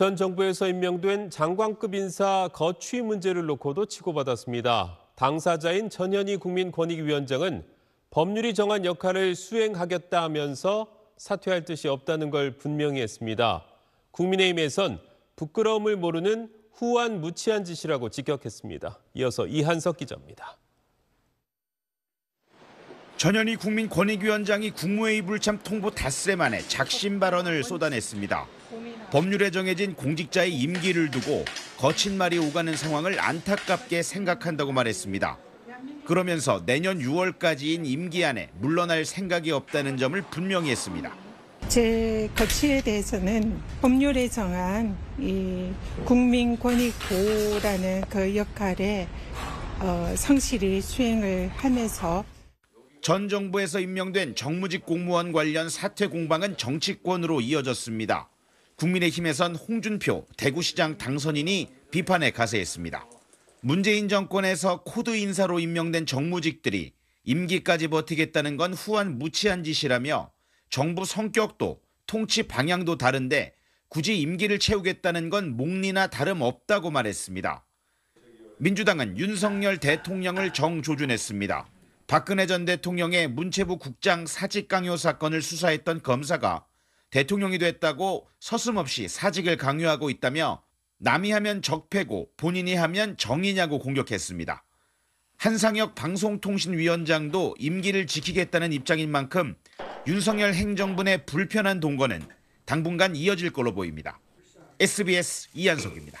전 정부에서 임명된 장관급 인사 거취 문제를 놓고도 치고받았습니다. 당사자인 전현희 국민권익위원장은 법률이 정한 역할을 수행하겠다 하면서 사퇴할 뜻이 없다는 걸 분명히 했습니다. 국민의힘에선 부끄러움을 모르는 후한 무치한 짓이라고 직격했습니다. 이어서 이한석 기자입니다. 전현희 국민권익위원장이 국무회의 불참 통보 닷새 만에 작심 발언을 쏟아냈습니다. 법률에 정해진 공직자의 임기를 두고 거친 말이 오가는 상황을 안타깝게 생각한다고 말했습니다. 그러면서 내년 6월까지인 임기 안에 물러날 생각이 없다는 점을 분명히 했습니다. 제 거취에 대해서는 법률에 정한 이 국민 권익 보호라는 그 역할에 어, 성실히 수행을 하면서 전 정부에서 임명된 정무직 공무원 관련 사퇴 공방은 정치권으로 이어졌습니다. 국민의힘에선 홍준표 대구시장 당선인이 비판에 가세했습니다. 문재인 정권에서 코드 인사로 임명된 정무직들이 임기까지 버티겠다는 건 후한 무치한 짓이라며 정부 성격도 통치 방향도 다른데 굳이 임기를 채우겠다는 건 목리나 다름없다고 말했습니다. 민주당은 윤석열 대통령을 정조준했습니다. 박근혜 전 대통령의 문체부 국장 사직 강요 사건을 수사했던 검사가 대통령이 됐다고 서슴없이 사직을 강요하고 있다며 남이 하면 적폐고 본인이 하면 정의냐고 공격했습니다. 한상혁 방송통신위원장도 임기를 지키겠다는 입장인 만큼 윤석열 행정부의 불편한 동거는 당분간 이어질 걸로 보입니다. SBS 이한석입니다.